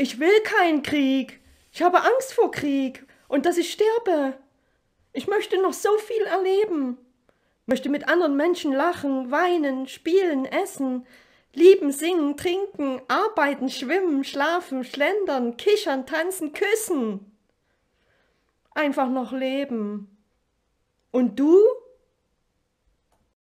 Ich will keinen Krieg. Ich habe Angst vor Krieg und dass ich sterbe. Ich möchte noch so viel erleben. Möchte mit anderen Menschen lachen, weinen, spielen, essen, lieben, singen, trinken, arbeiten, schwimmen, schlafen, schlendern, kichern, tanzen, küssen. Einfach noch leben. Und du?